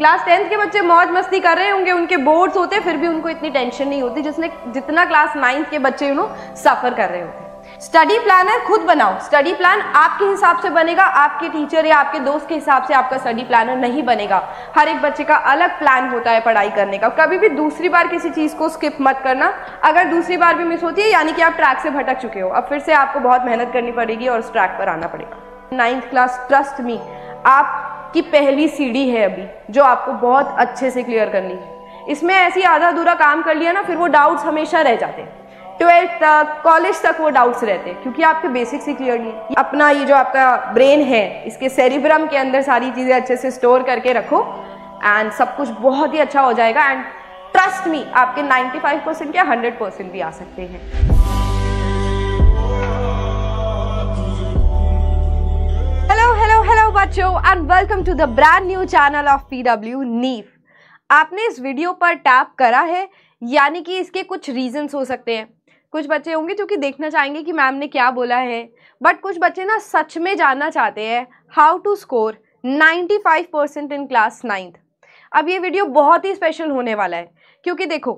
class tenth के बच्चे मौज मस्ती कर रहे होंगे उनके बोर्ड्स होते हैं फिर भी उनको इतनी टेंशन नहीं होती जिसने जितना क्लास नाइन्थ के बच्चे यू नो सफ़र कर रहे होते स्टडी प्लानर खुद बनाओ स्टडी प्लान आपके हिसाब से बनेगा आपके टीचर या आपके दोस्त के हिसाब से आपका स्टडी प्लानर नहीं बनेगा हर एक बच्चे का अलग प्लान होता है पढ़ाई करने का कभी भी दूसरी बार किसी चीज़ को स्किप मत करना अगर दूसरी बार भी मिस होती है यानी कि आप ट्रैक से भटक चुके हो अब फिर से आपको बहुत मेहनत करनी पड़ेगी और उस ट्रैक पर आना पड़ेगा नाइन्थ क्लास ट्रस्ट मी आप की पहली सीढ़ी है अभी जो आपको बहुत अच्छे से क्लियर करनी है इसमें ऐसी आधा अधूरा काम कर लिया ना फिर वो डाउट्स हमेशा रह जाते हैं ट्वेल्थ तक कॉलेज तक वो डाउट्स रहते हैं क्योंकि आपके बेसिक्स ही क्लियर नहीं है अपना ये जो आपका ब्रेन है इसके सेरिब्रम के अंदर सारी चीज़ें अच्छे से स्टोर करके रखो एंड सब कुछ बहुत ही अच्छा हो जाएगा एंड ट्रस्ट मी आपके 95 परसेंट या 100 परसेंट भी आ सकते हैं बच्चों and welcome to the brand new channel of PW नीफ आपने इस वीडियो पर टैप करा है यानी कि इसके कुछ रीजंस हो सकते हैं कुछ बच्चे होंगे जो कि देखना चाहेंगे कि मैम ने क्या बोला है बट कुछ बच्चे ना सच में जानना चाहते हैं how to score 95 percent in class ninth अब ये वीडियो बहुत ही स्पेशल होने वाला है क्योंकि देखो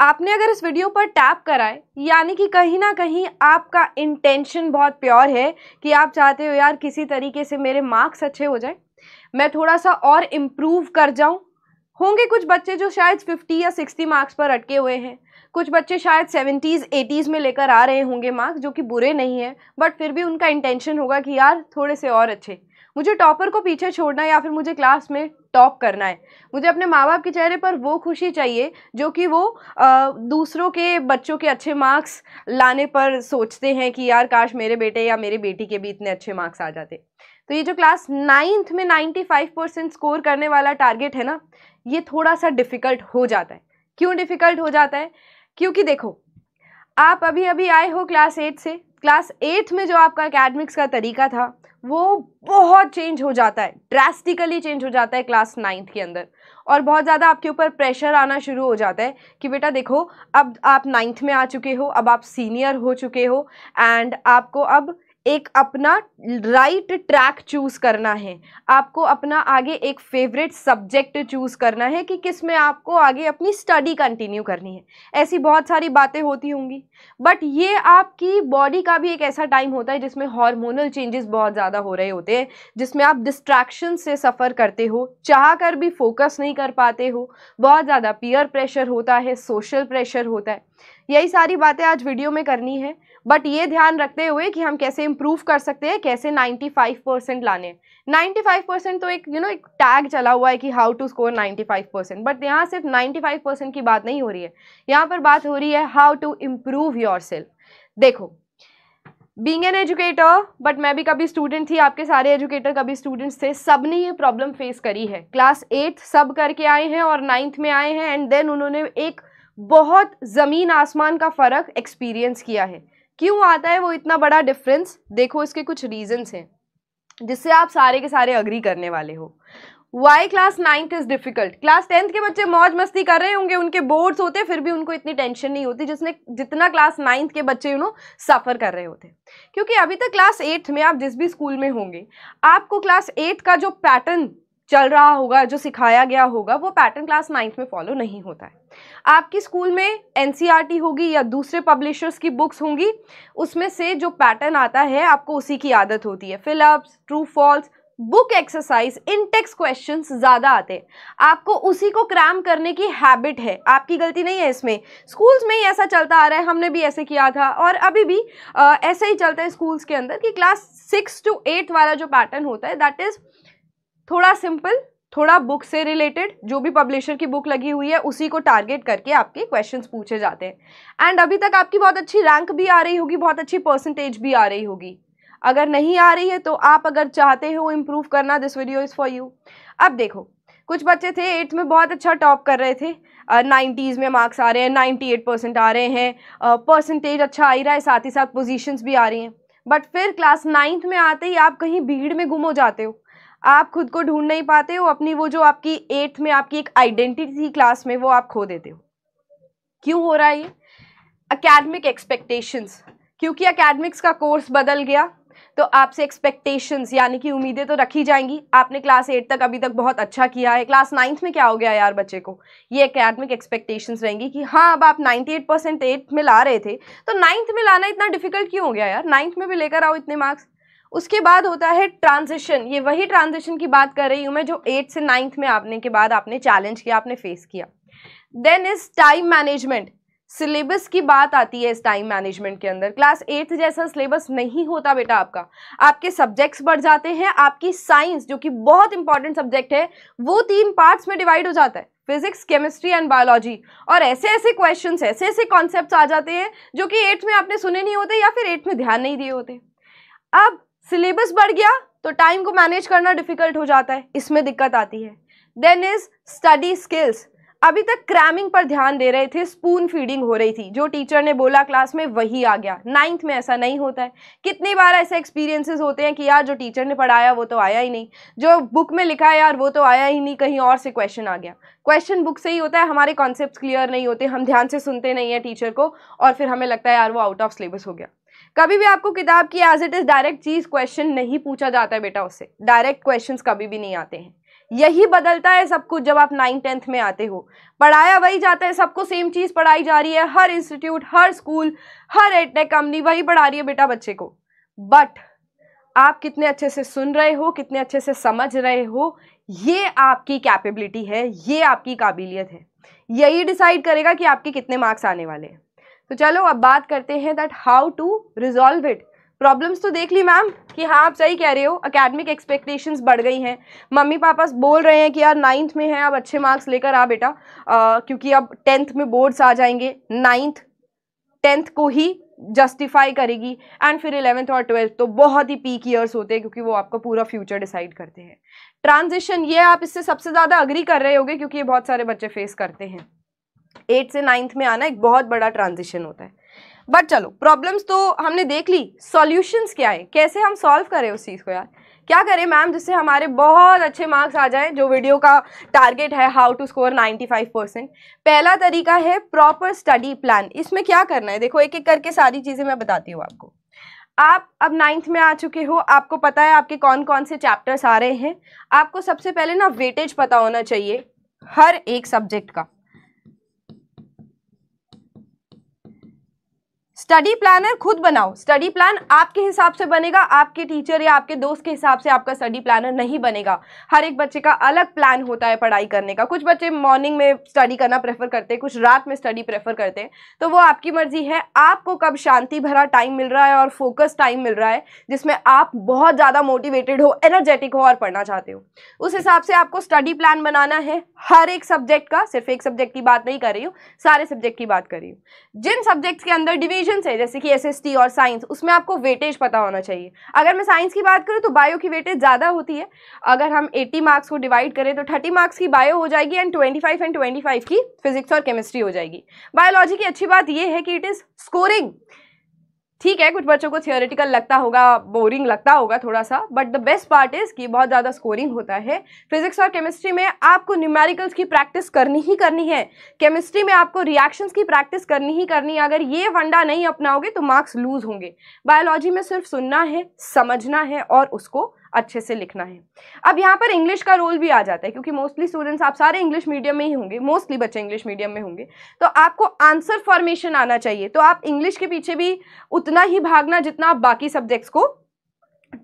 आपने अगर इस वीडियो पर टैप कराए यानी कि कहीं ना कहीं आपका इंटेंशन बहुत प्योर है कि आप चाहते हो यार किसी तरीके से मेरे मार्क्स अच्छे हो जाए मैं थोड़ा सा और इम्प्रूव कर जाऊँ होंगे कुछ बच्चे जो शायद 50 या 60 मार्क्स पर अटके हुए हैं कुछ बच्चे शायद 70s 80s में लेकर आ रहे होंगे मार्क्स जो कि बुरे नहीं हैं बट फिर भी उनका इंटेंशन होगा कि यार थोड़े से और अच्छे मुझे टॉपर को पीछे छोड़ना है या फिर मुझे क्लास में टॉप करना है मुझे अपने माँ बाप के चेहरे पर वो खुशी चाहिए जो कि वो आ, दूसरों के बच्चों के अच्छे मार्क्स लाने पर सोचते हैं कि यार काश मेरे बेटे या मेरी बेटी के भी इतने अच्छे मार्क्स आ जाते तो ये जो क्लास नाइन्थ में फाइव परसेंट स्कोर करने वाला टारगेट है ना ये थोड़ा सा डिफ़िकल्ट हो जाता है क्यों डिफ़िकल्ट हो जाता है क्योंकि देखो आप अभी अभी आए हो क्लास एट से क्लास एट्थ में जो आपका अकेडमिक्स का तरीका था वो बहुत चेंज हो जाता है ड्रेस्टिकली चेंज हो जाता है क्लास नाइन्थ के अंदर और बहुत ज़्यादा आपके ऊपर प्रेशर आना शुरू हो जाता है कि बेटा देखो अब आप नाइन्थ में आ चुके हो अब आप सीनियर हो चुके हो एंड आपको अब एक अपना राइट ट्रैक चूज़ करना है आपको अपना आगे एक फेवरेट सब्जेक्ट चूज़ करना है कि किस में आपको आगे अपनी स्टडी कंटिन्यू करनी है ऐसी बहुत सारी बातें होती होंगी बट ये आपकी बॉडी का भी एक ऐसा टाइम होता है जिसमें हार्मोनल चेंजेस बहुत ज़्यादा हो रहे होते हैं जिसमें आप डिस्ट्रैक्शन से सफ़र करते हो चाह कर भी फोकस नहीं कर पाते हो बहुत ज़्यादा पीयर प्रेशर होता है सोशल प्रेशर होता है यही सारी बातें आज वीडियो में करनी है बट ये ध्यान रखते हुए कि हम कैसे इम्प्रूव कर सकते हैं कैसे 95 परसेंट लाने 95 परसेंट तो एक यू you नो know, एक टैग चला हुआ है कि how to score 95 percent but यहाँ सिर्फ 95 परसेंट की बात नहीं हो रही है यहाँ पर बात हो रही है हाउ टू इम्प्रूव योर देखो बींग एन एजुकेटर बट मैं भी कभी स्टूडेंट थी आपके सारे एजुकेटर कभी स्टूडेंट्स थे सब ने ये प्रॉब्लम फेस करी है क्लास एट्थ सब करके आए हैं और नाइन्थ में आए हैं एंड देन उन्होंने एक बहुत ज़मीन आसमान का फ़र्क एक्सपीरियंस किया है क्यों आता है वो इतना बड़ा डिफरेंस देखो इसके कुछ रीजंस हैं जिससे आप सारे के सारे अग्री करने वाले हो why class ninth is difficult class tenth के बच्चे मौज मस्ती कर रहे होंगे उनके बोर्ड्स होते फिर भी उनको इतनी टेंशन नहीं होती जिसने जितना क्लास नाइन्थ के बच्चे यू नो सफ़र कर रहे होते क्योंकि अभी तक क्लास एट्थ में आप जिस भी स्कूल में होंगे आपको क्लास एट्थ का जो पैटर्न चल रहा होगा जो सिखाया गया होगा वो पैटर्न क्लास नाइन्थ में फॉलो नहीं होता है आपकी स्कूल में एन e होगी या दूसरे पब्लिशर्स की बुक्स होंगी उसमें से जो पैटर्न आता है आपको उसी की आदत होती है fill ups true false book exercise in text question ज़्यादा आते हैं आपको उसी को क्रैम करने की हैबिट है आपकी गलती नहीं है इसमें स्कूल्स में ही ऐसा चलता आ रहा है हमने भी ऐसे किया था और अभी भी आ, ऐसे ही चलता है स्कूल्स के अंदर कि क्लास सिक्स टू एट वाला जो पैटर्न होता है दैट इज़ थोड़ा सिंपल थोड़ा बुक से रिलेटेड जो भी पब्लिशर की बुक लगी हुई है उसी को टारगेट करके आपके क्वेश्चंस पूछे जाते हैं एंड अभी तक आपकी बहुत अच्छी रैंक भी आ रही होगी बहुत अच्छी परसेंटेज भी आ रही होगी अगर नहीं आ रही है तो आप अगर चाहते हो इम्प्रूव करना this video is for you अब देखो कुछ बच्चे थे एट्थ में बहुत अच्छा टॉप कर रहे थे नाइन्टीज़ uh, में मार्क्स आ रहे हैं नाइन्टी एट परसेंट आ रहे हैं परसेंटेज uh, अच्छा आ ही रहा है साथ ही साथ पोजीशंस भी आ रही हैं बट फिर क्लास नाइन्थ में आते ही आप कहीं भीड़ में गुम हो जाते हो आप खुद को ढूंढ नहीं पाते हो अपनी वो जो आपकी एट्थ में आपकी एक आइडेंटिटी थी क्लास में वो आप खो देते हो क्यों हो रहा है ये अकेडमिक एक्सपेक्टेशंस क्योंकि अकेडमिक्स का कोर्स बदल गया तो आपसे एक्सपेक्टेशंस यानी कि उम्मीदें तो रखी जाएंगी आपने क्लास एट तक अभी तक बहुत अच्छा किया है क्लास नाइन्थ में क्या हो गया यार बच्चे को ये अकेडमिक एक्सपेक्टेशंस रहेंगी कि हाँ अब आप 98 एट परसेंट एट्थ में ला रहे थे तो नाइन्थ में लाना इतना डिफिकल्ट क्यों हो गया यार नाइन्थ में भी लेकर आओ इतने मार्क्स उसके बाद होता है ट्रांजिशन ये वही ट्रांजिशन की बात कर रही हूँ मैं जो एट्थ से नाइन्थ में आपने के बाद आपने चैलेंज किया आपने फेस किया then is time management syllabus की बात आती है इस टाइम मैनेजमेंट के अंदर क्लास एट्थ जैसा सिलेबस नहीं होता बेटा आपका आपके सब्जेक्ट्स बढ़ जाते हैं आपकी साइंस जो कि बहुत इंपॉर्टेंट सब्जेक्ट है वो तीन पार्ट्स में डिवाइड हो जाता है फिजिक्स केमिस्ट्री एंड बायोलॉजी और ऐसे ऐसे क्वेश्चन ऐसे ऐसे कॉन्सेप्ट आ जाते हैं जो कि एट्थ में आपने सुने नहीं होते या फिर एट्थ में ध्यान नहीं दिए होते अब सिलेबस बढ़ गया तो टाइम को मैनेज करना डिफिकल्ट हो जाता है इसमें दिक्कत आती है देन इज स्टडी स्किल्स अभी तक क्रैमिंग पर ध्यान दे रहे थे स्पून फीडिंग हो रही थी जो टीचर ने बोला क्लास में वही आ गया नाइन्थ में ऐसा नहीं होता है कितनी बार ऐसे एक्सपीरियंसेस होते हैं कि यार जो टीचर ने पढ़ाया वो तो आया ही नहीं जो बुक में लिखा है यार वो तो आया ही नहीं कहीं और से क्वेश्चन आ गया क्वेश्चन बुक से ही होता है हमारे कॉन्सेप्ट क्लियर नहीं होते हम ध्यान से सुनते नहीं हैं टीचर को और फिर हमें लगता है यार वो आउट ऑफ सिलेबस हो गया कभी भी आपको किताब की एज इट इज़ डायरेक्ट चीज़ क्वेश्चन नहीं पूछा जाता है बेटा उससे डायरेक्ट क्वेश्चन कभी भी नहीं आते हैं यही बदलता है सब कुछ जब आप नाइन टेंथ में आते हो पढ़ाया वही जाता है सबको सेम चीज़ पढ़ाई जा रही है हर इंस्टीट्यूट हर स्कूल हर एडटेक कंपनी वही पढ़ा रही है बेटा बच्चे को बट आप कितने अच्छे से सुन रहे हो कितने अच्छे से समझ रहे हो ये आपकी कैपेबिलिटी है ये आपकी काबिलियत है यही डिसाइड करेगा कि आपके कितने मार्क्स आने वाले हैं तो चलो अब बात करते हैं that how to resolve it problems तो देख ली मैम कि हाँ आप सही कह रहे हो अकेडमिक एक्सपेक्टेशंस बढ़ गई हैं मम्मी पापा बोल रहे हैं कि यार नाइन्थ में है अब अच्छे मार्क्स लेकर आ बेटा आ, क्योंकि अब टेंथ में बोर्ड्स आ जाएंगे नाइन्थ टेंथ को ही जस्टिफाई करेगी एंड फिर इलेवेंथ और ट्वेल्थ तो बहुत ही पीक ईयर्स होते हैं क्योंकि वो आपका पूरा फ्यूचर डिसाइड करते हैं ट्रांजिशन ये आप इससे सबसे ज़्यादा अग्री कर रहे होगे क्योंकि ये बहुत सारे बच्चे फेस करते हैं एट से नाइन्थ में आना एक बहुत बड़ा ट्रांजिशन होता है बट चलो प्रॉब्लम्स तो हमने देख ली सॉल्यूशंस क्या है कैसे हम सॉल्व करें उस चीज़ को यार क्या करें मैम जिससे हमारे बहुत अच्छे मार्क्स आ जाएं जो वीडियो का टारगेट है हाउ टू स्कोर 95 परसेंट पहला तरीका है प्रॉपर स्टडी प्लान इसमें क्या करना है देखो एक एक करके सारी चीज़ें मैं बताती हूँ आपको आप अब नाइन्थ में आ चुके हो आपको पता है आपके कौन कौन से चैप्टर्स आ रहे हैं आपको सबसे पहले ना वेटेज पता होना चाहिए हर एक सब्जेक्ट का स्टडी प्लानर खुद बनाओ स्टडी प्लान आपके हिसाब से बनेगा आपके टीचर या आपके दोस्त के हिसाब से आपका स्टडी प्लानर नहीं बनेगा हर एक बच्चे का अलग प्लान होता है पढ़ाई करने का कुछ बच्चे मॉर्निंग में स्टडी करना प्रेफर करते हैं कुछ रात में स्टडी प्रेफर करते हैं तो वो आपकी मर्जी है आपको कब शांति भरा टाइम मिल रहा है और फोकस टाइम मिल रहा है जिसमें आप बहुत ज़्यादा मोटिवेटेड हो एनर्जेटिक हो और पढ़ना चाहते हो उस हिसाब से आपको स्टडी प्लान बनाना है हर एक सब्जेक्ट का सिर्फ एक सब्जेक्ट की बात नहीं कर रही हूँ सारे सब्जेक्ट की बात कर रही हूँ जिन सब्जेक्ट्स के अंदर डिवीजन सब्जेक्ट्स है जैसे कि एसएसटी और साइंस उसमें आपको वेटेज पता होना चाहिए अगर मैं साइंस की बात करूँ तो बायो की वेटेज ज़्यादा होती है अगर हम 80 मार्क्स को डिवाइड करें तो 30 मार्क्स की बायो हो जाएगी एंड 25 एंड 25 की फिजिक्स और केमिस्ट्री हो जाएगी बायोलॉजी की अच्छी बात यह है कि इट इज़ स्कोरिंग ठीक है कुछ बच्चों को थियोरिटिकल लगता होगा बोरिंग लगता होगा थोड़ा सा but the best part is कि बहुत ज़्यादा स्कोरिंग होता है फिजिक्स और केमिस्ट्री में आपको न्यूमेरिकल्स की प्रैक्टिस करनी ही करनी है केमिस्ट्री में आपको रिएक्शंस की प्रैक्टिस करनी ही करनी है अगर ये वंडा नहीं अपनाओगे तो मार्क्स लूज होंगे बायोलॉजी में सिर्फ सुनना है समझना है और उसको अच्छे से लिखना है अब यहाँ पर इंग्लिश का रोल भी आ जाता है क्योंकि मोस्टली स्टूडेंट्स आप सारे इंग्लिश मीडियम में ही होंगे मोस्टली बच्चे इंग्लिश मीडियम में होंगे तो आपको आंसर फॉर्मेशन आना चाहिए तो आप इंग्लिश के पीछे भी उतना ही भागना जितना आप बाकी सब्जेक्ट्स को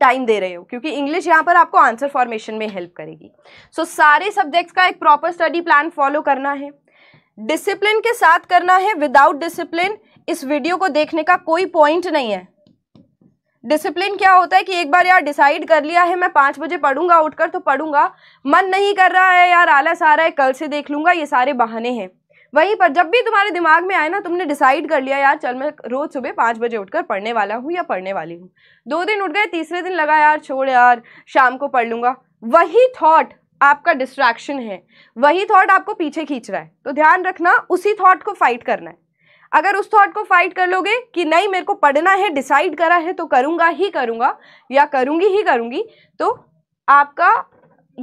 टाइम दे रहे हो क्योंकि इंग्लिश यहाँ पर आपको आंसर फॉर्मेशन में हेल्प करेगी सो so, सारे सब्जेक्ट्स का एक प्रॉपर स्टडी प्लान फॉलो करना है डिसिप्लिन के साथ करना है विदाउट डिसिप्लिन इस वीडियो को देखने का कोई पॉइंट नहीं है डिसिप्लिन क्या होता है कि एक बार यार डिसाइड कर लिया है मैं पाँच बजे पढ़ूंगा उठकर तो पढ़ूंगा मन नहीं कर रहा है यार आलस आ रहा है कल से देख लूंगा ये सारे बहाने हैं वहीं पर जब भी तुम्हारे दिमाग में आए ना तुमने डिसाइड कर लिया यार चल मैं रोज़ सुबह पाँच बजे उठकर पढ़ने वाला हूँ या पढ़ने वाली हूँ दो दिन उठ गए तीसरे दिन लगा यार छोड़ यार शाम को पढ़ लूँगा वही थॉट आपका डिस्ट्रैक्शन है वही थॉट आपको पीछे खींच रहा है तो ध्यान रखना उसी थॉट को फाइट करना है अगर उस थॉट को फाइट कर लोगे कि नहीं मेरे को पढ़ना है डिसाइड करा है तो करूँगा ही करूँगा या करूँगी ही करूँगी तो आपका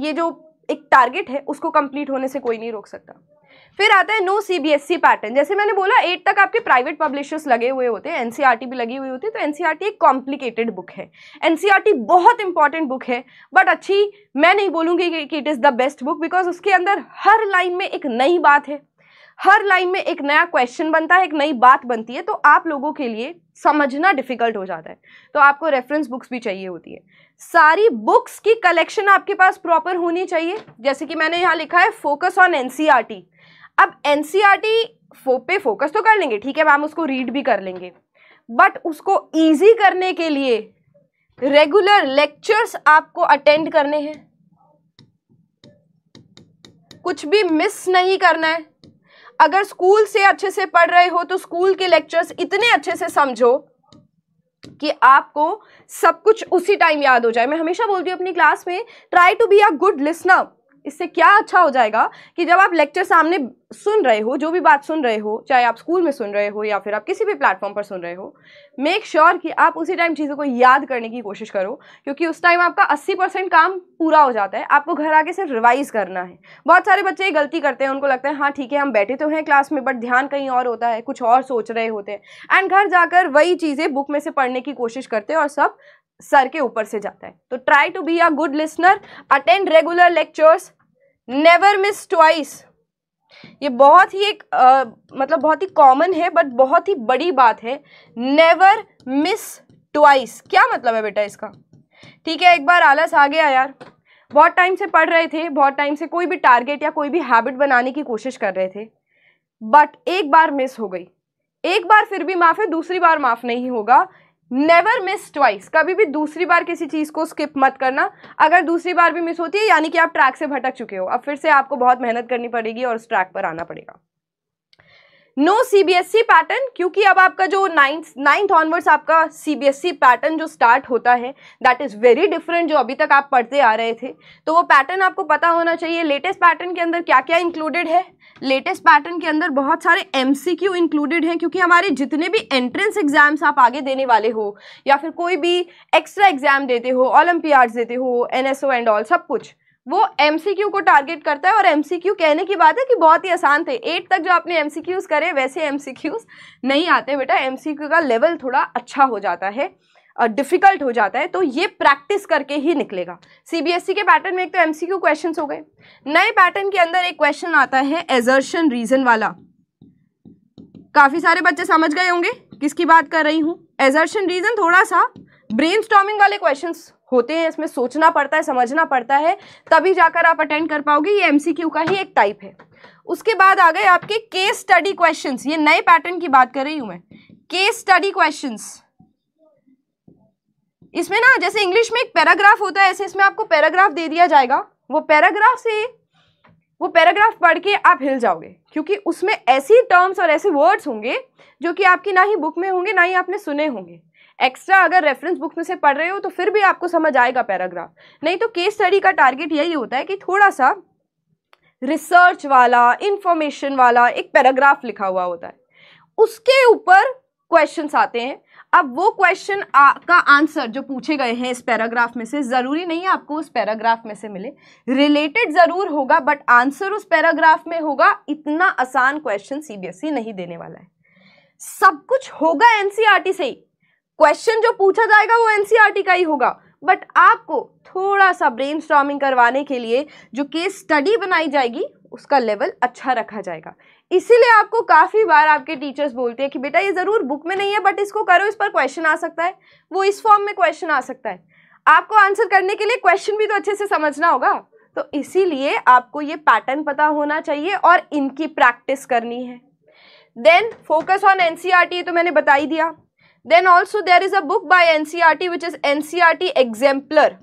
ये जो एक टारगेट है उसको कंप्लीट होने से कोई नहीं रोक सकता फिर आता है नो सीबीएसई पैटर्न जैसे मैंने बोला एट तक आपके प्राइवेट पब्लिशर्स लगे हुए होते हैं एनसीईआरटी e भी लगी हुई होती है तो एनसीईआरटी e एक कॉम्प्लिकेटेड बुक है एनसीईआरटी e बहुत इंपॉर्टेंट बुक है बट अच्छी मैं नहीं बोलूँगी कि it is the best book because उसके अंदर हर लाइन में एक नई बात है हर लाइन में एक नया क्वेश्चन बनता है एक नई बात बनती है तो आप लोगों के लिए समझना डिफिकल्ट हो जाता है तो आपको रेफरेंस बुक्स भी चाहिए होती है सारी बुक्स की कलेक्शन आपके पास प्रॉपर होनी चाहिए जैसे कि मैंने यहाँ लिखा है फोकस ऑन एन अब एन फो e पे फोकस तो कर लेंगे ठीक है मैम उसको रीड भी कर लेंगे बट उसको ईजी करने के लिए रेगुलर लेक्चर्स आपको अटेंड करने हैं कुछ भी मिस नहीं करना है अगर स्कूल से अच्छे से पढ़ रहे हो तो स्कूल के लेक्चर्स इतने अच्छे से समझो कि आपको सब कुछ उसी टाइम याद हो जाए मैं हमेशा बोलती हूँ अपनी क्लास में try to be a good listener इससे क्या अच्छा हो जाएगा कि जब आप लेक्चर सामने सुन रहे हो जो भी बात सुन रहे हो चाहे आप स्कूल में सुन रहे हो या फिर आप किसी भी प्लेटफॉर्म पर सुन रहे हो मेक श्योर sure कि आप उसी टाइम चीज़ों को याद करने की कोशिश करो क्योंकि उस टाइम आपका 80 परसेंट काम पूरा हो जाता है आपको घर आके सिर्फ रिवाइज करना है बहुत सारे बच्चे ये गलती करते हैं उनको लगता है हाँ ठीक है हम बैठे तो हैं क्लास में बट ध्यान कहीं और होता है कुछ और सोच रहे होते हैं एंड घर जाकर वही चीज़ें बुक में से पढ़ने की कोशिश करते हैं और सब सर के ऊपर से जाता है तो try to be a good listener attend regular lectures never miss twice ये बहुत ही एक आ, मतलब बहुत ही कॉमन है बट बहुत ही बड़ी बात है नेवर मिस ट्वाइस क्या मतलब है बेटा इसका ठीक है एक बार आलस आ गया यार बहुत टाइम से पढ़ रहे थे बहुत टाइम से कोई भी टारगेट या कोई भी हैबिट बनाने की कोशिश कर रहे थे बट एक बार मिस हो गई एक बार फिर भी माफ़ है दूसरी बार माफ़ नहीं होगा नेवर मिस ट्वाइस कभी भी दूसरी बार किसी चीज़ को स्किप मत करना अगर दूसरी बार भी मिस होती है यानी कि आप ट्रैक से भटक चुके हो अब फिर से आपको बहुत मेहनत करनी पड़ेगी और उस ट्रैक पर आना पड़ेगा नो सीबीएसई पैटर्न क्योंकि अब आपका जो नाइन्थ नाइन्थ ऑनवर्ड्स आपका सीबीएसई पैटर्न e जो स्टार्ट होता है दैट इज़ वेरी डिफरेंट जो अभी तक आप पढ़ते आ रहे थे तो वो पैटर्न आपको पता होना चाहिए लेटेस्ट पैटर्न के अंदर क्या क्या इंक्लूडेड है लेटेस्ट पैटर्न के अंदर बहुत सारे एम इंक्लूडेड हैं क्योंकि हमारे जितने भी एंट्रेंस एग्जाम्स आप आगे देने वाले हो या फिर कोई भी एक्स्ट्रा एग्जाम देते हो ओलम्पियाड्स देते हो एन एंड ऑल सब कुछ वो क्यू को टारगेट करता है और क्यू कहने की बात है कि बहुत ही आसान थे एट तक जो आपने एमसीक्यूज करे वैसे एमसीक्यूज नहीं आते बेटा एमसीक्यू का लेवल थोड़ा अच्छा हो जाता है डिफ़िकल्ट हो जाता है तो ये प्रैक्टिस करके ही निकलेगा सीबीएसई e के पैटर्न में एक तो एमसीक्यू क्वेश्चंस हो गए नए पैटर्न के अंदर एक क्वेश्चन आता है एजर्शन रीजन वाला काफ़ी सारे बच्चे समझ गए होंगे किसकी बात कर रही हूँ एजर्शन रीजन थोड़ा सा ब्रेन वाले क्वेश्चन होते हैं इसमें सोचना पड़ता है समझना पड़ता है तभी जाकर आप अटेंड कर पाओगे ये एमसीक्यू का ही एक टाइप है उसके बाद आ गए आपके केस स्टडी क्वेश्चंस ये नए पैटर्न की बात कर रही हूं मैं केस स्टडी क्वेश्चंस इसमें ना जैसे इंग्लिश में एक पैराग्राफ होता है ऐसे इसमें आपको पैराग्राफ दे दिया जाएगा वो पैराग्राफ से वो पैराग्राफ पढ़ के आप हिल जाओगे क्योंकि उसमें ऐसी टर्म्स और ऐसे वर्ड्स होंगे जो कि आपकी ना ही बुक में होंगे ना ही आपने सुने होंगे एक्स्ट्रा अगर रेफरेंस बुक में से पढ़ रहे हो तो फिर भी आपको समझ आएगा पैराग्राफ नहीं तो केस स्टडी का टारगेट यही होता है कि थोड़ा सा रिसर्च वाला इंफॉर्मेशन वाला एक पैराग्राफ लिखा हुआ होता है उसके ऊपर क्वेश्चन आते हैं अब वो क्वेश्चन का आंसर जो पूछे गए हैं इस पैराग्राफ में से ज़रूरी नहीं है आपको उस पैराग्राफ में से मिले रिलेटेड ज़रूर होगा बट आंसर उस पैराग्राफ में होगा इतना आसान क्वेश्चन सीबीएसई e नहीं देने वाला है सब कुछ होगा एनसीईआरटी e से ही क्वेश्चन जो पूछा जाएगा वो एनसीईआरटी e का ही होगा बट आपको थोड़ा सा ब्रेन करवाने के लिए जो केस स्टडी बनाई जाएगी उसका लेवल अच्छा रखा जाएगा इसीलिए आपको काफ़ी बार आपके टीचर्स बोलते हैं कि बेटा ये ज़रूर बुक में नहीं है बट इसको करो इस पर क्वेश्चन आ सकता है वो इस फॉर्म में क्वेश्चन आ सकता है आपको आंसर करने के लिए क्वेश्चन भी तो अच्छे से समझना होगा तो इसीलिए आपको ये पैटर्न पता होना चाहिए और इनकी प्रैक्टिस करनी है देन फोकस ऑन एन तो मैंने बता ही दिया then also there is a book by NCERT which is the exemplar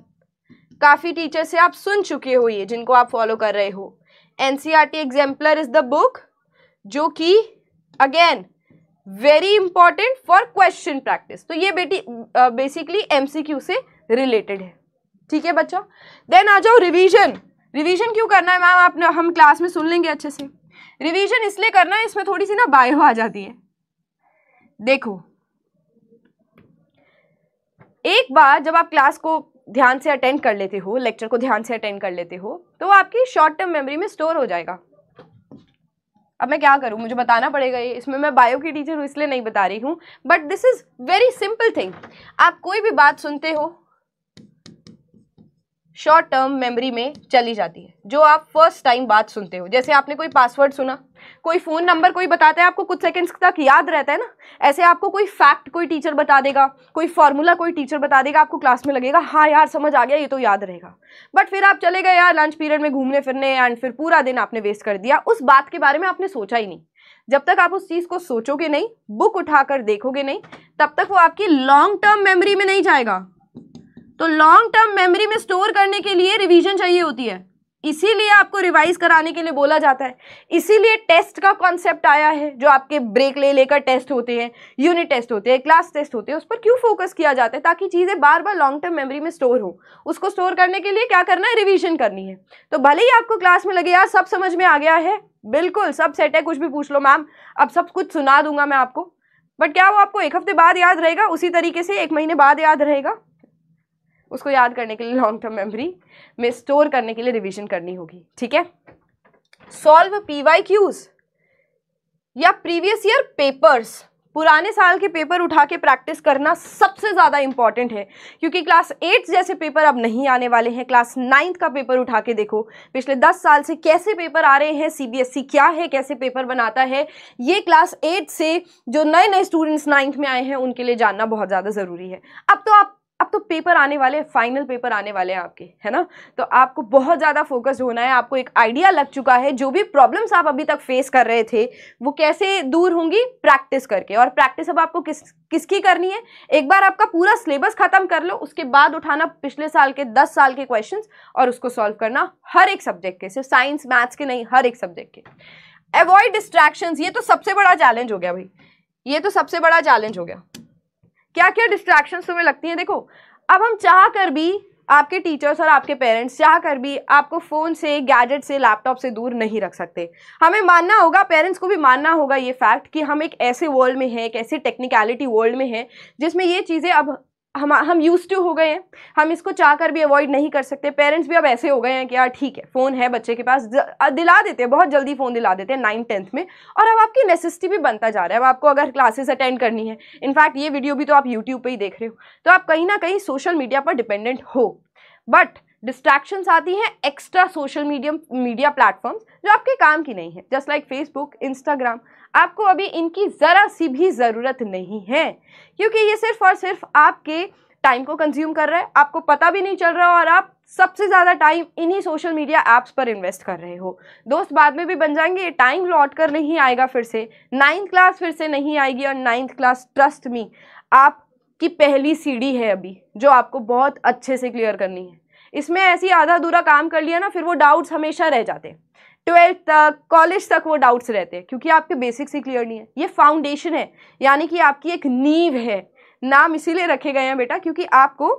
काफ़ी टीचर से आप सुन चुके हो ये जिनको आप फॉलो कर रहे हो the exemplar is the book जो कि again very important for question practice तो ये बेटी बेसिकली एमसीक्यू से रिलेटेड है ठीक है बच्चों देन आ जाओ रिवीजन रिवीजन क्यों करना है मैम आपने हम क्लास में सुन लेंगे अच्छे से रिवीजन इसलिए करना है इसमें थोड़ी सी ना बायो आ जाती है देखो एक बार जब आप क्लास को ध्यान से अटेंड कर लेते हो लेक्चर को ध्यान से अटेंड कर लेते हो तो वो आपकी शॉर्ट टर्म मेमोरी में स्टोर हो जाएगा अब मैं क्या करूँ मुझे बताना पड़ेगा ये इसमें मैं बायो की टीचर हूँ इसलिए नहीं बता रही हूँ but this is very simple thing आप कोई भी बात सुनते हो शॉर्ट टर्म मेमोरी में चली जाती है जो आप फर्स्ट टाइम बात सुनते हो जैसे आपने कोई पासवर्ड सुना कोई फ़ोन नंबर कोई बताता है आपको कुछ सेकंड्स तक याद रहता है ना ऐसे आपको कोई फैक्ट कोई टीचर बता देगा कोई फार्मूला कोई टीचर बता देगा आपको क्लास में लगेगा हाँ यार समझ आ गया ये तो याद रहेगा बट फिर आप चले गए यार लंच पीरियड में घूमने फिरने एंड फिर पूरा दिन आपने वेस्ट कर दिया उस बात के बारे में आपने सोचा ही नहीं जब तक आप उस चीज़ को सोचोगे नहीं बुक उठाकर देखोगे नहीं तब तक वो आपकी लॉन्ग टर्म मेमोरी में नहीं जाएगा तो लॉन्ग टर्म मेमोरी में स्टोर करने के लिए रिवीजन चाहिए होती है इसीलिए आपको रिवाइज कराने के लिए बोला जाता है इसीलिए टेस्ट का कॉन्सेप्ट आया है जो आपके ब्रेक ले लेकर टेस्ट होते हैं यूनिट टेस्ट होते हैं क्लास टेस्ट होते हैं उस पर क्यों फोकस किया जाता है ताकि चीज़ें बार बार लॉन्ग टर्म मेमोरी में स्टोर हो उसको स्टोर करने के लिए क्या करना है रिविजन करनी है तो भले ही आपको क्लास में लगे यार सब समझ में आ गया है बिल्कुल सब सेट है कुछ भी पूछ लो मैम अब सब कुछ सुना दूंगा मैं आपको बट क्या वो आपको एक हफ्ते बाद याद रहेगा उसी तरीके से एक महीने बाद याद रहेगा उसको याद करने के लिए लॉन्ग टर्म मेमोरी में स्टोर करने के लिए रिविजन करनी होगी ठीक है सॉल्व पी वाई क्यूज या प्रीवियस ईयर पेपर्स पुराने साल के पेपर उठा के प्रैक्टिस करना सबसे ज़्यादा इंपॉर्टेंट है क्योंकि क्लास एट जैसे पेपर अब नहीं आने वाले हैं क्लास नाइन्थ का पेपर उठा के देखो पिछले दस साल से कैसे पेपर आ रहे हैं सीबीएसई e क्या है कैसे पेपर बनाता है ये क्लास एट से जो नए नए स्टूडेंट्स नाइन्थ में आए हैं उनके लिए जानना बहुत ज़्यादा ज़रूरी है अब तो आप तो पेपर आने वाले हैं फाइनल पेपर आने वाले हैं आपके है ना तो आपको बहुत ज़्यादा फोकस होना है आपको एक आइडिया लग चुका है जो भी प्रॉब्लम्स आप अभी तक फेस कर रहे थे वो कैसे दूर होंगी प्रैक्टिस करके और प्रैक्टिस अब आपको किस किसकी करनी है एक बार आपका पूरा सिलेबस ख़त्म कर लो उसके बाद उठाना पिछले साल के दस साल के क्वेश्चन और उसको सॉल्व करना हर एक सब्जेक्ट के सिर्फ साइंस मैथ्स के नहीं हर एक सब्जेक्ट के अवॉइड डिस्ट्रैक्शन ये तो सबसे बड़ा चैलेंज हो गया भाई ये तो सबसे बड़ा चैलेंज हो गया क्या क्या डिस्ट्रैक्शन तुम्हें लगती हैं देखो अब हम चाह कर भी आपके टीचर्स और आपके पेरेंट्स चाह कर भी आपको फ़ोन से गैजेट से लैपटॉप से दूर नहीं रख सकते हमें मानना होगा पेरेंट्स को भी मानना होगा ये फैक्ट कि हम एक ऐसे वर्ल्ड में हैं एक ऐसे टेक्निकलिटी वर्ल्ड में हैं जिसमें ये चीज़ें अब हम हम यूज़ टू हो गए हैं हम इसको चाह कर भी अवॉइड नहीं कर सकते पेरेंट्स भी अब ऐसे हो गए हैं कि यार ठीक है फ़ोन है बच्चे के पास दिला देते हैं बहुत जल्दी फ़ोन दिला देते हैं नाइन टेंथ में और अब आपकी नेसेसिटी भी बनता जा रहा है अब आपको अगर क्लासेस अटेंड करनी है इनफैक्ट ये वीडियो भी तो आप यूट्यूब पर ही देख रहे हो तो आप कहीं ना कहीं सोशल मीडिया पर डिपेंडेंट हो बट डिस्ट्रैक्शन आती हैं extra social medium media platform जो आपके काम की नहीं है जस्ट लाइक फेसबुक इंस्टाग्राम आपको अभी इनकी ज़रा सी भी ज़रूरत नहीं है क्योंकि ये सिर्फ और सिर्फ आपके टाइम को कंज्यूम कर रहा है आपको पता भी नहीं चल रहा और आप सबसे ज़्यादा टाइम इन्हीं सोशल मीडिया ऐप्स पर इन्वेस्ट कर रहे हो दोस्त बाद में भी बन जाएंगे ये टाइम लौट कर नहीं आएगा फिर से नाइन्थ क्लास फिर से नहीं आएगी और नाइन्थ क्लास ट्रस्ट मी आपकी पहली सीढ़ी है अभी जो आपको बहुत अच्छे से क्लियर करनी है इसमें ऐसी आधा अधूरा काम कर लिया ना फिर वो डाउट्स हमेशा रह जाते ट्वेल्थ तक कॉलेज तक वो डाउट्स रहते हैं क्योंकि आपके बेसिक्स ही क्लियर नहीं है ये फाउंडेशन है यानी कि आपकी एक नींव है नाम इसीलिए रखे गए हैं बेटा क्योंकि आपको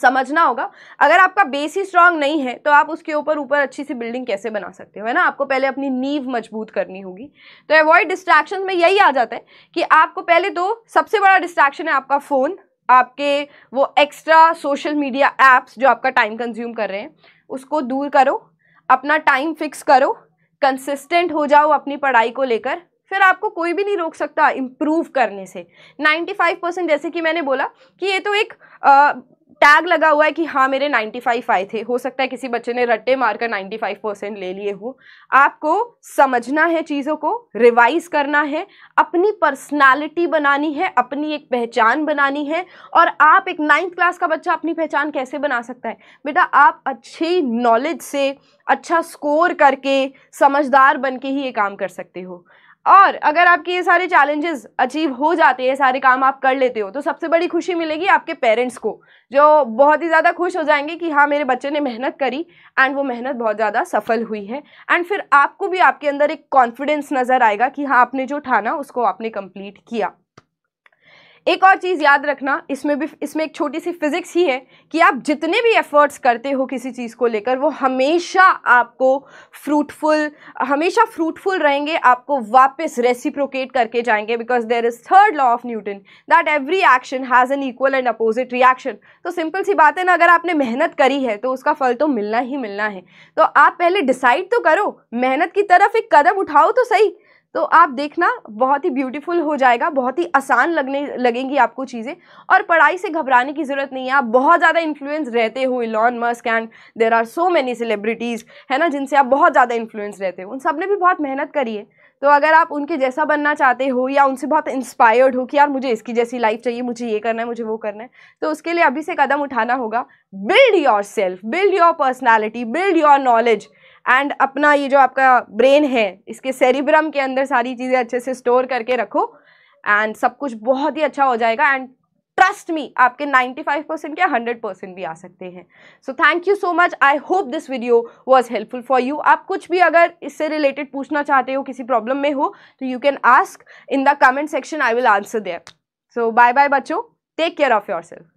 समझना होगा अगर आपका बेस ही स्ट्रांग नहीं है तो आप उसके ऊपर ऊपर अच्छी सी बिल्डिंग कैसे बना सकते हो है ना आपको पहले अपनी नींव मजबूत करनी होगी तो अवॉइड डिस्ट्रैक्शन में यही आ जाता है कि आपको पहले तो सबसे बड़ा डिस्ट्रैक्शन है आपका फ़ोन आपके वो एक्स्ट्रा सोशल मीडिया ऐप्स जो आपका टाइम कंज्यूम कर रहे हैं उसको दूर करो अपना टाइम फिक्स करो कंसिस्टेंट हो जाओ अपनी पढ़ाई को लेकर फिर आपको कोई भी नहीं रोक सकता इम्प्रूव करने से 95 परसेंट जैसे कि मैंने बोला कि ये तो एक टैग लगा हुआ है कि हाँ मेरे 95 आए थे हो सकता है किसी बच्चे ने रट्टे मारकर 95 परसेंट ले लिए हो आपको समझना है चीज़ों को रिवाइज करना है अपनी पर्सनालिटी बनानी है अपनी एक पहचान बनानी है और आप एक नाइन्थ क्लास का बच्चा अपनी पहचान कैसे बना सकता है बेटा आप अच्छी नॉलेज से अच्छा स्कोर करके समझदार बन के ही ये काम कर सकते हो और अगर आपके ये सारे चैलेंजेस अचीव हो जाते हैं सारे काम आप कर लेते हो तो सबसे बड़ी खुशी मिलेगी आपके पेरेंट्स को जो बहुत ही ज़्यादा खुश हो जाएंगे कि हाँ मेरे बच्चे ने मेहनत करी एंड वो मेहनत बहुत ज़्यादा सफल हुई है एंड फिर आपको भी आपके अंदर एक कॉन्फिडेंस नज़र आएगा कि हाँ आपने जो ठाना उसको आपने कंप्लीट किया एक और चीज़ याद रखना इसमें भी इसमें एक छोटी सी फिज़िक्स ही है कि आप जितने भी एफ़र्ट्स करते हो किसी चीज़ को लेकर वो हमेशा आपको फ्रूटफुल हमेशा फ्रूटफुल रहेंगे आपको वापस रेसिप्रोकेट करके जाएंगे because there is third law of Newton that every action has an equal and opposite reaction तो सिंपल सी बात है ना अगर आपने मेहनत करी है तो उसका फल तो मिलना ही मिलना है तो आप पहले डिसाइड तो करो मेहनत की तरफ एक कदम उठाओ तो सही तो आप देखना बहुत ही ब्यूटीफुल हो जाएगा बहुत ही आसान लगने लगेंगी आपको चीज़ें और पढ़ाई से घबराने की ज़रूरत नहीं है आप बहुत ज़्यादा इन्फ्लुएंस रहते हो Elon Musk and there are so many celebrities है ना जिनसे आप बहुत ज़्यादा इन्फ्लुएंस रहते हो उन सब ने भी बहुत मेहनत करी है तो अगर आप उनके जैसा बनना चाहते हो या उनसे बहुत इंस्पायर्ड हो कि यार मुझे इसकी जैसी लाइफ चाहिए मुझे ये करना है मुझे वो करना है तो उसके लिए अभी से कदम उठाना होगा build yourself build your personality build your knowledge and अपना ये जो आपका ब्रेन है इसके सेरिब्रम के अंदर सारी चीज़ें अच्छे से स्टोर करके रखो एंड सब कुछ बहुत ही अच्छा हो जाएगा एंड ट्रस्ट मी आपके 95 परसेंट या 100 परसेंट भी आ सकते हैं so thank you so much I hope this video was helpful for you आप कुछ भी अगर इससे रिलेटेड पूछना चाहते हो किसी प्रॉब्लम में हो तो you can ask in the comment section I will answer there so bye bye बच्चों take care of your self